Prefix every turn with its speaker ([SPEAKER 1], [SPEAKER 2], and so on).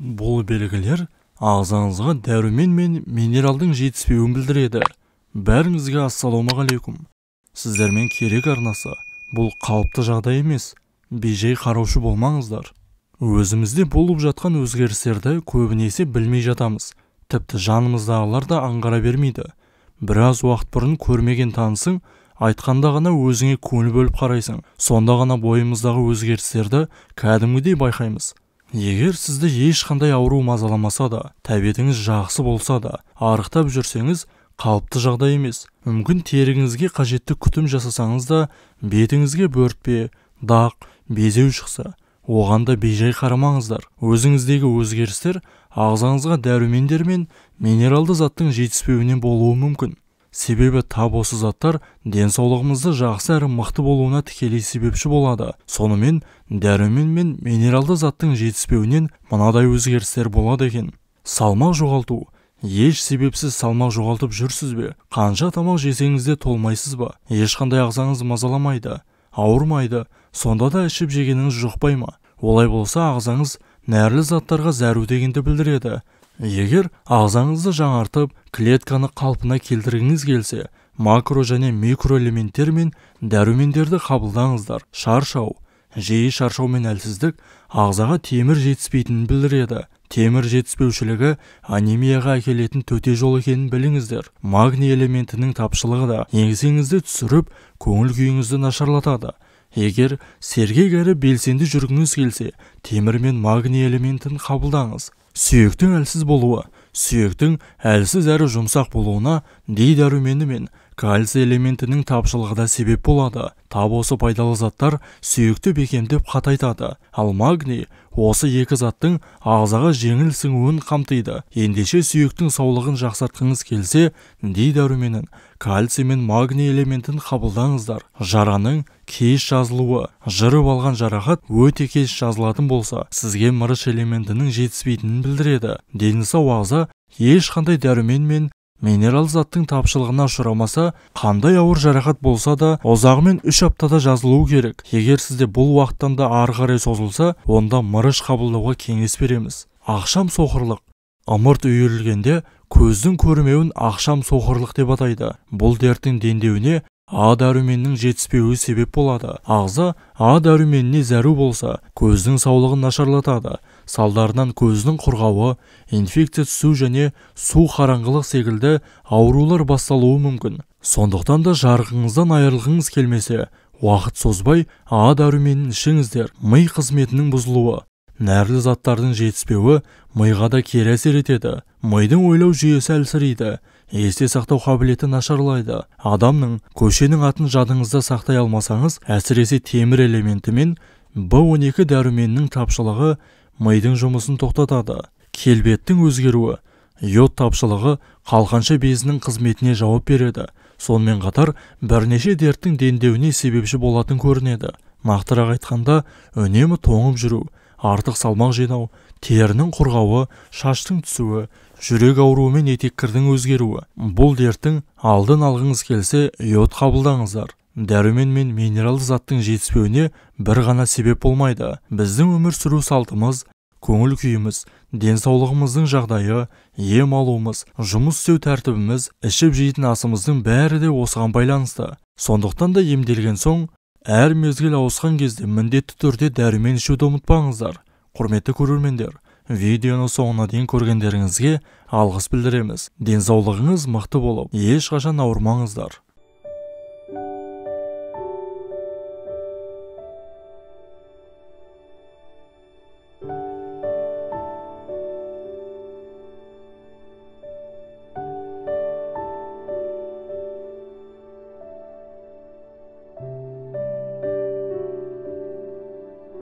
[SPEAKER 1] бұл белгілер ағзаңызға дәрумен мен минералдың жетіспеуін білдіреді бәріңізге ассалаумағалейкум сіздермен керек арнасы бұл қалыпты жағдай емес бейжай қараушы болмаңыздар өзімізде болып жатқан өзгерістерді көбінесе білмей жатамыз тіпті жанымыздағылар да аңғара бермейді біраз уақыт бұрын көрмеген танысың айтқанда ғана өзіңе көңіл бөліп қарайсың сонда ғана бойымыздағы өзгерістерді кәдімгідей байқаймыз егер сізді ешқандай ауру мазаламаса да тәбетіңіз жақсы болса да арықтап жүрсеңіз қалыпты жағдай емес мүмкін теріңізге қажетті күтім жасасаңыз да бетіңізге бөртпе дақ безеу шықса оған да бейжай қарамаңыздар өзіңіздегі өзгерістер ағзаңызға дәрумендер мен минералды заттың жетіспеуінен болуы мүмкін себебі тап осы заттар денсаулығымызды жақсы әрі мықты болуына тікелей себепші болады сонымен дәрумен мен минералды заттың жетіспеуінен мынадай өзгерістер болады екен салмақ жоғалту еш себепсіз салмақ жоғалтып жүрсіз бе қанша тамақ жесеңіз де толмайсыз ба ешқандай ағзаңыз мазаламайды ауырмайды сонда да ішіп жегеніңіз жұқпай ма олай болса ағзаңыз нәрлі заттарға зәру дегенді білдіреді егер ағзаңызды жаңартып клетканы қалпына келтіргіңіз келсе макро және микроэлементтер мен дәрумендерді қабылдаңыздар шаршау жиі шаршау мен әлсіздік ағзаға темір жетіспейтінін білдіреді темір жетіспеушілігі анемияға әкелетін төте жол екенін біліңіздер магний элементінің тапшылығы да еңсеңізді түсіріп көңіл күйіңізді нашарлатады егер сергек әрі белсенді жүргіңіз келсе темір мен магний элементін қабылдаңыз сүйектің әлсіз болуы сүйектің әлсіз әрі жұмсақ болуына дей дәрумені мен кальций элементінің тапшылығы да себеп болады тап осы пайдалы заттар сүйекті бекемдеп қатайтады ал магний осы екі заттың ағзаға жеңіл сіңуін қамтиды ендеше сүйектің саулығын жақсартқыңыз келсе ди дәруменін кальций мен магний элементін қабылдаңыздар жараның кеш жазылуы жырып алған жарақат өте кеш жазылатын болса сізге мырыш элементінің жетіспейтінін білдіреді дені ағза ешқандай дәрумен мен минерал заттың тапшылығына ұшырамаса қандай ауыр жарақат болса да ұзағымен үш аптада жазылуы керек егер сізде бұл уақыттан да ары қарай созылса онда мырыш қабылдауға кеңес береміз ақшам соқырлық ымырт үйірілгенде көздің көрмеуін ақшам соқырлық деп атайды бұл дерттің дендеуіне а дәруменнің жетіспеуі себеп болады ағза а дәруменіне зәру болса көздің саулығын нашарлатады салдарынан көздің құрғауы инфекция түсу және су қараңғылық секілді аурулар басталуы мүмкін сондықтан да жарығыңыздан айырылғыңыз келмесе уақыт созбай а дәруменін ішіңіздер ми қызметінің бұзылуы нәрлі заттардың жетіспеуі миға да кері әсер етеді мидың ойлау жүйесі әлсірейді есте сақтау қабілеті нашарлайды адамның көшенің атын жадыңызда сақтай алмасаңыз әсіресе темір элементі мен в он дәруменінің тапшылығы мидың жұмысын тоқтатады келбеттің өзгеруі йод тапшылығы қалқанша безінің қызметіне жауап береді сонымен қатар бірнеше дерттің дендеуіне себепші болатын көрінеді нақтырақ айтқанда үнемі тоңып жүру артық салмақ жинау терінің құрғауы шаштың түсуі жүрек ауруы мен етеккірдің өзгеруі бұл дерттің алдын алғыңыз келсе йод қабылдаңыздар дәрумен мен минералды заттың жетіспеуіне бір ғана себеп болмайды біздің өмір сүру салтымыз көңіл күйіміз денсаулығымыздың жағдайы ем алуымыз жұмыс істеу тәртібіміз ішіп жейтін асымыздың бәрі де осыған байланысты сондықтан да емделген соң әр мезгіл ауысқан кезде міндетті түрде дәрумен ішуді ұмытпаңыздар құрметті көрермендер видеоны соңына дейін көргендеріңізге алғыс білдіреміз денсаулығыңыз мықты болып ешқашан ауырмаңыздар